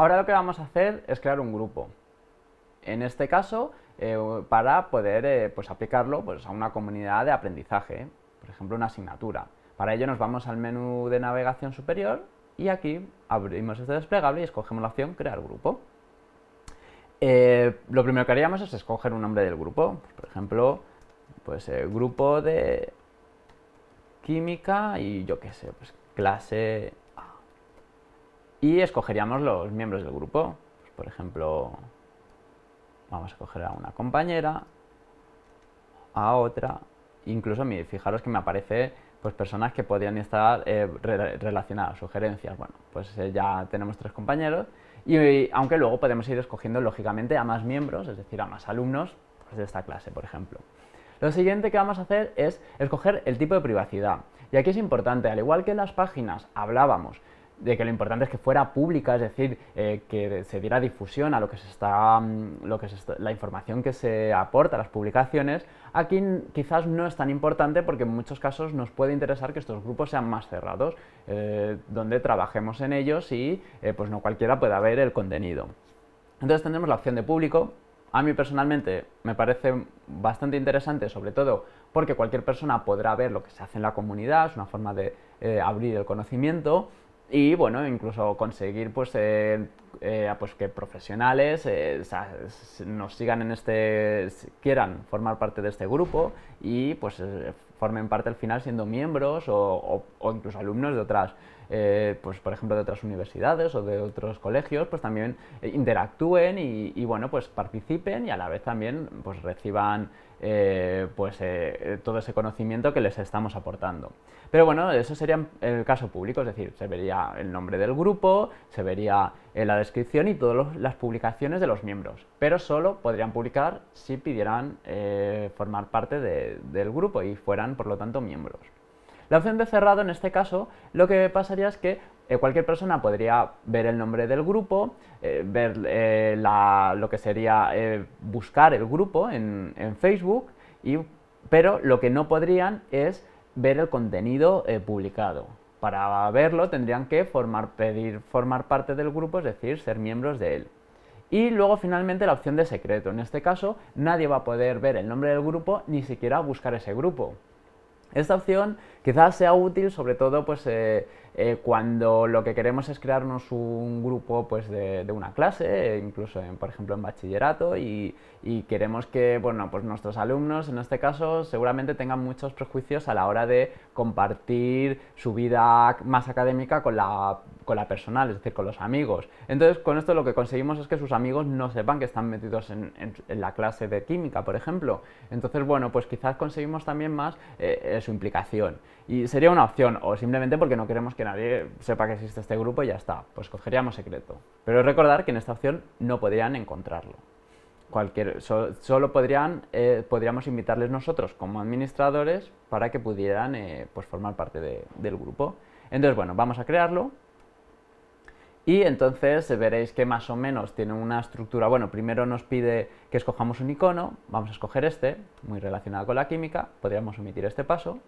Ahora lo que vamos a hacer es crear un grupo. En este caso, eh, para poder eh, pues, aplicarlo pues, a una comunidad de aprendizaje, ¿eh? por ejemplo, una asignatura. Para ello nos vamos al menú de navegación superior y aquí abrimos este desplegable y escogemos la opción crear grupo. lo primero que haríamos es escoger un nombre del grupo, por ejemplo, pues grupo de química y yo qué sé, pues clase y escogeríamos los miembros del grupo. Pues, por ejemplo, vamos a coger a una compañera, a otra, incluso fijaros que me aparece pues personas que podrían estar eh, relacionadas, sugerencias, bueno, pues eh, ya tenemos tres compañeros y, aunque luego podemos ir escogiendo lógicamente a más miembros, es decir, a más alumnos pues, de esta clase, por ejemplo. Lo siguiente que vamos a hacer es escoger el tipo de privacidad. Y aquí es importante, al igual que en las páginas hablábamos de que lo importante es que fuera pública, es decir, eh, que se diera difusión a lo que se está, mm, lo que se la información que se aporta a las publicaciones, aquí quizás no es tan importante porque en muchos casos nos puede interesar que estos grupos sean más cerrados, eh, donde trabajemos en ellos y eh, pues no cualquiera pueda ver el contenido. Entonces tendremos la opción de público, a mí personalmente me parece bastante interesante, sobre todo porque cualquier persona podrá ver lo que se hace en la comunidad, es una forma de abrir el conocimiento y bueno, incluso conseguir pues, eh, eh, pues que profesionales eh, nos sigan en este, quieran formar parte de este grupo y pues formen parte al final siendo miembros o, o incluso alumnos de otras eh, pues por ejemplo de otras universidades o de otros colegios, pues también eh, interactúen y, bueno, pues participen y a la vez también pues reciban eh, pues todo ese conocimiento que les estamos aportando. Pero bueno, eso sería el caso público, es decir, se vería el nombre del grupo, se vería la descripción y todas las publicaciones de los miembros, pero solo podrían publicar si pidieran formar parte del grupo y fueran, por lo tanto, miembros. La opción de cerrado, en este caso, lo que pasaría es que eh, cualquier persona podría ver el nombre del grupo, eh, ver eh, lo que sería buscar el grupo en, en Facebook, y, pero lo que no podrían es ver el contenido publicado. Para verlo tendrían que formar, pedir formar parte del grupo, es decir, ser miembros de él. Y luego finalmente la opción de secreto. En este caso nadie va a poder ver el nombre del grupo ni siquiera buscar ese grupo. Esta opción quizás sea útil sobre todo pues, eh, eh, cuando lo que queremos es crearnos un grupo pues, de, una clase, incluso por ejemplo en bachillerato, y, queremos que bueno, pues nuestros alumnos en este caso seguramente tengan muchos prejuicios a la hora de compartir su vida más académica con la con la personal, es decir, con los amigos. Entonces, con esto lo que conseguimos es que sus amigos no sepan que están metidos en, la clase de química, por ejemplo. Entonces, bueno, pues quizás conseguimos también más eh, eh, su implicación. Y sería una opción, o simplemente porque no queremos que nadie sepa que existe este grupo y ya está, pues cogeríamos secreto. Pero recordar que en esta opción no podrían encontrarlo. Cualquier, solo podrían, eh, podríamos invitarles nosotros como administradores para que pudieran pues formar parte del grupo. Entonces, bueno, vamos a crearlo y entonces eh, veréis que más o menos tiene una estructura, bueno, primero nos pide que escojamos un icono, vamos a escoger este, muy relacionado con la química, podríamos omitir este paso.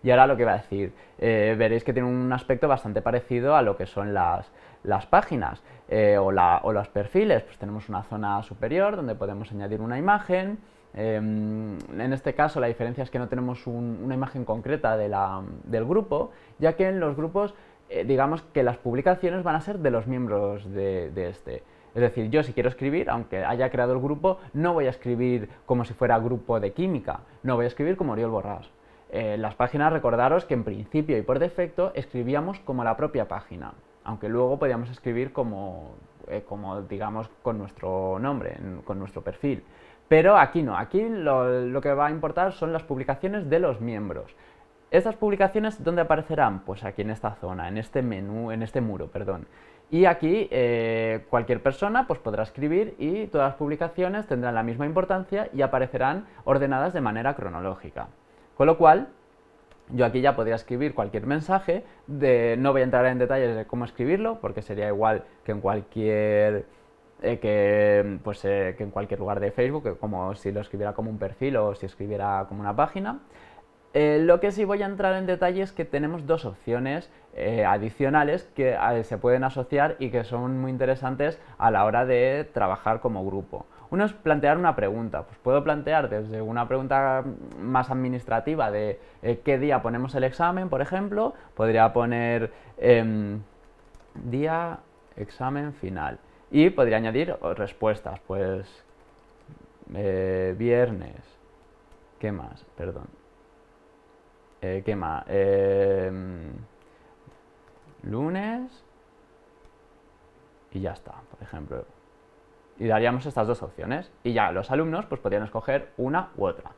Y ahora lo que va a decir, eh, veréis que tiene un aspecto bastante parecido a lo que son las, las páginas eh, o, los perfiles, pues tenemos una zona superior donde podemos añadir una imagen, em, en este caso la diferencia es que no tenemos una imagen concreta de la, del grupo, ya que en los grupos eh, digamos que las publicaciones van a ser de los miembros de, este. Es decir, yo si quiero escribir, aunque haya creado el grupo, no voy a escribir como si fuera grupo de química, no voy a escribir como Oriol Borrás. Eh, las páginas, recordaros que en principio y por defecto escribíamos como la propia página, aunque luego podíamos escribir como, eh, como digamos, con nuestro nombre, con nuestro perfil. Pero aquí no, aquí lo que va a importar son las publicaciones de los miembros. Estas publicaciones, ¿dónde aparecerán? Pues aquí en esta zona, en este menú, en este muro, perdón. Y aquí eh, cualquier persona pues, podrá escribir y todas las publicaciones tendrán la misma importancia y aparecerán ordenadas de manera cronológica. Con lo cual, yo aquí ya podría escribir cualquier mensaje, de, no voy a entrar en detalles de cómo escribirlo, porque sería igual que en cualquier, eh, que, pues, eh, que en cualquier lugar de Facebook, como si lo escribiera como un perfil o si escribiera como una página, eh, lo que sí voy a entrar en detalle es que tenemos dos opciones eh, adicionales que eh, se pueden asociar y que son muy interesantes a la hora de trabajar como grupo. Uno es plantear una pregunta. Pues puedo plantear desde una pregunta más administrativa de qué día ponemos el examen, por ejemplo. Podría poner em, día examen final. Y podría añadir oh, respuestas. Pues viernes. ¿Qué más? Perdón. Eh, Quema, lunes. Y ya está, por ejemplo. Y daríamos estas dos opciones. Y ya los alumnos pues, podrían escoger una u otra.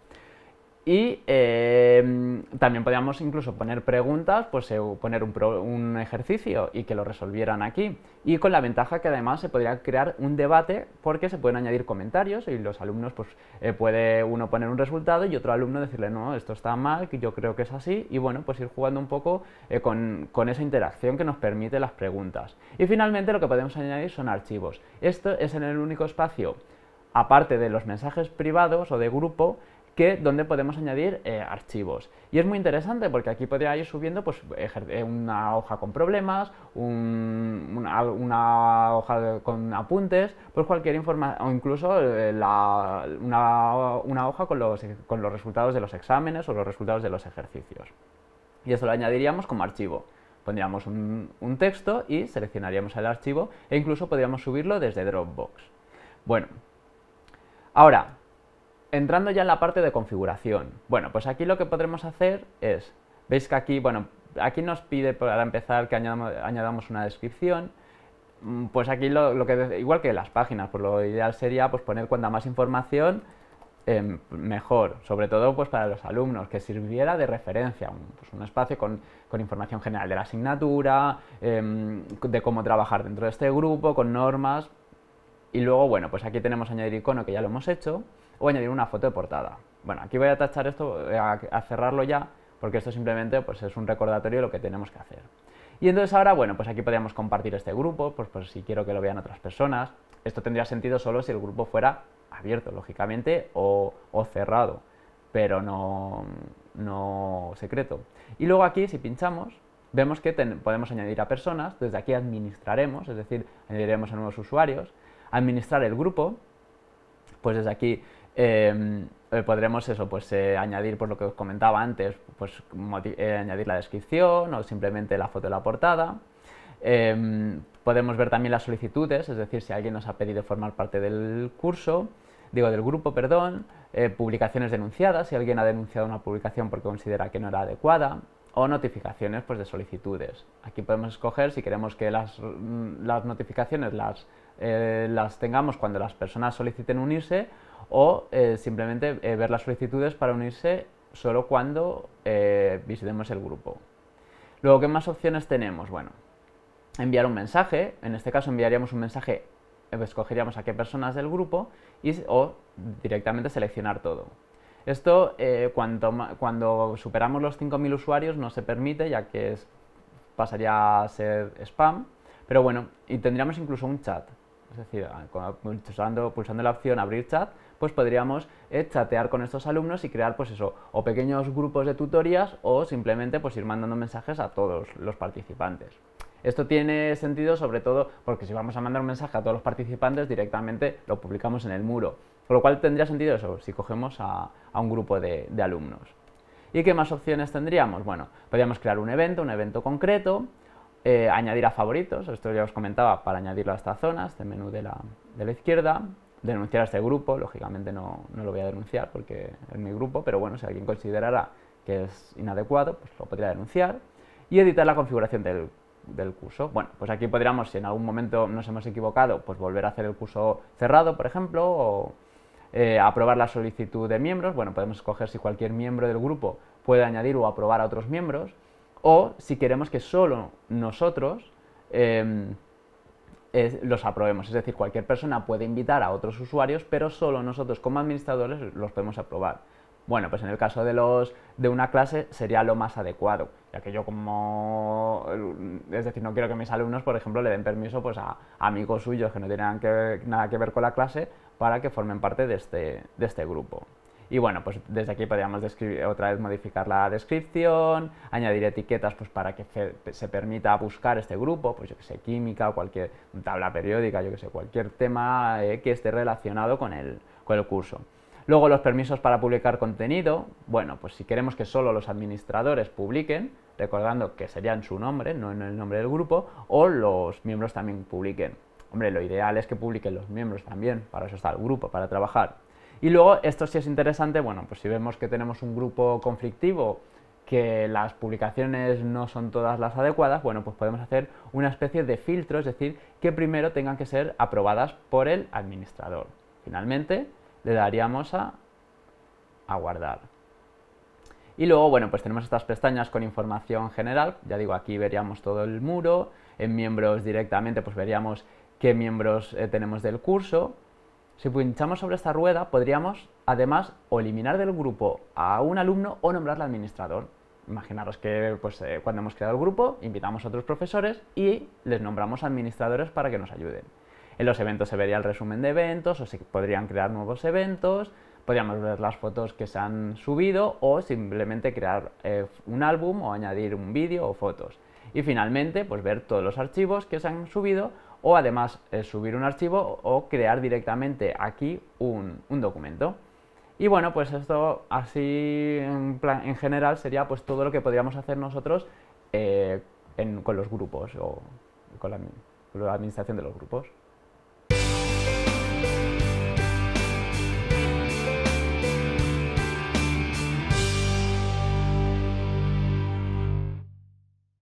Y em, también podíamos incluso poner preguntas, pues eh, poner un, ejercicio y que lo resolvieran aquí. Y con la ventaja que además se podría crear un debate porque se pueden añadir comentarios y los alumnos, pues eh, puede uno poner un resultado y otro alumno decirle, no, esto está mal, que yo creo que es así. Y bueno, pues ir jugando un poco eh, con esa interacción que nos permite las preguntas. Y finalmente lo que podemos añadir son archivos. Esto es en el único espacio aparte de los mensajes privados o de grupo, donde podemos añadir eh, archivos. Y es muy interesante porque aquí podría ir subiendo pues, una hoja con problemas, una, hoja con apuntes, pues cualquier información, o incluso eh, una, hoja con los, con los resultados de los exámenes o los resultados de los ejercicios. Y eso lo añadiríamos como archivo pondríamos un, un, texto y seleccionaríamos el archivo e incluso podríamos subirlo desde Dropbox. Bueno, ahora, Entrando ya en la parte de configuración. Bueno, pues aquí lo que podremos hacer es, veis que aquí, bueno, aquí nos pide para empezar que añadamos, una descripción, mm, pues aquí lo, que igual que las páginas, pues lo ideal sería pues poner cuanta más información em, mejor, sobre todo pues para los alumnos, que sirviera de referencia, un, pues, espacio con, información general de la asignatura, em, de cómo trabajar dentro de este grupo, con normas, y luego bueno, pues aquí tenemos añadir icono que ya lo hemos hecho, o añadir una foto de portada. Bueno, aquí voy a tachar esto, a, cerrarlo ya, porque esto simplemente pues, es un recordatorio de lo que tenemos que hacer. Y entonces ahora, bueno, pues aquí podríamos compartir este grupo, pues, pues si quiero que lo vean otras personas. Esto tendría sentido solo si el grupo fuera abierto, lógicamente, o, cerrado, pero no, no, secreto. Y luego aquí, si pinchamos, vemos que podemos añadir a personas, desde aquí administraremos, es decir, añadiremos a nuevos usuarios, administrar el grupo, pues desde aquí Em, eh, podremos eso, pues eh, añadir pues, lo que os comentaba antes, pues eh, añadir la descripción o simplemente la foto de la portada. Em, podemos ver también las solicitudes, es decir, si alguien nos ha pedido formar parte del curso, digo del grupo, perdón, publicaciones denunciadas, si alguien ha denunciado una publicación porque considera que no era adecuada, o notificaciones pues, de solicitudes. Aquí podemos escoger si queremos que las, mm, notificaciones las tengamos cuando las personas soliciten unirse o eh, simplemente eh, ver las solicitudes para unirse solo cuando eh, visitemos el grupo. Luego, ¿qué más opciones tenemos? Bueno, enviar un mensaje, en este caso enviaríamos un mensaje, escogeríamos a qué personas del grupo o directamente seleccionar todo. Esto cuando superamos los 5.000 usuarios no se permite ya que pasaría a ser spam, pero bueno, y tendríamos incluso un chat, es decir, ah, pulsando, pulsando, la opción abrir chat, pues podríamos eh, chatear con estos alumnos y crear pues eso, o pequeños grupos de tutorías o simplemente pues ir mandando mensajes a todos los participantes. Esto tiene sentido sobre todo porque si vamos a mandar un mensaje a todos los participantes directamente lo publicamos en el muro, con lo cual tendría sentido eso si cogemos a, un grupo de, alumnos. ¿Y qué más opciones tendríamos? Bueno, podríamos crear un evento, un evento concreto, eh, añadir a favoritos, esto ya os comentaba, para añadirlo a esta zona, este menú de la, de la izquierda, denunciar a este grupo, lógicamente no, lo voy a denunciar porque es mi grupo, pero bueno, si alguien considerara que es inadecuado, pues lo podría denunciar, y editar la configuración del, curso. Bueno, pues aquí podríamos, si en algún momento nos hemos equivocado, pues volver a hacer el curso cerrado, por ejemplo, o eh, aprobar la solicitud de miembros, bueno, podemos escoger si cualquier miembro del grupo puede añadir o aprobar a otros miembros, o si queremos que solo nosotros em, los aprobemos. Es decir, cualquier persona puede invitar a otros usuarios, pero solo nosotros como administradores los podemos aprobar. Bueno, pues en el caso de, los, de una clase sería lo más adecuado, ya que yo como... Es decir, no quiero que mis alumnos, por ejemplo, le den permiso pues, a, amigos suyos que no tienen nada que ver con la clase para que formen parte de este, de este grupo. Y bueno, pues desde aquí podríamos otra vez modificar la descripción, añadir etiquetas pues, para que se permita buscar este grupo, pues yo que sé, química o cualquier tabla periódica, yo que sé, cualquier tema eh, que esté relacionado con el, con el curso. Luego los permisos para publicar contenido, bueno, pues si queremos que solo los administradores publiquen, recordando que serían su nombre, no en el nombre del grupo, o los miembros también publiquen. Hombre, lo ideal es que publiquen los miembros también, para eso está el grupo, para trabajar. Y luego, esto sí es interesante, bueno, pues si vemos que tenemos un grupo conflictivo que las publicaciones no son todas las adecuadas, bueno, pues podemos hacer una especie de filtro, es decir, que primero tengan que ser aprobadas por el administrador. Finalmente, le daríamos a, guardar. Y luego, bueno, pues tenemos estas pestañas con información general, ya digo, aquí veríamos todo el muro, en miembros directamente pues veríamos qué miembros eh, tenemos del curso, si pinchamos sobre esta rueda, podríamos además o eliminar del grupo a un alumno o nombrarle administrador. Imaginaros que pues, eh, cuando hemos creado el grupo, invitamos a otros profesores y les nombramos administradores para que nos ayuden. En los eventos se vería el resumen de eventos o se podrían crear nuevos eventos, podríamos ver las fotos que se han subido o simplemente crear eh, un álbum o añadir un vídeo o fotos. Y finalmente, pues ver todos los archivos que se han subido o además eh, subir un archivo o crear directamente aquí un, documento. Y bueno, pues esto así en, general sería pues todo lo que podríamos hacer nosotros eh, con los grupos o con la administración de los grupos.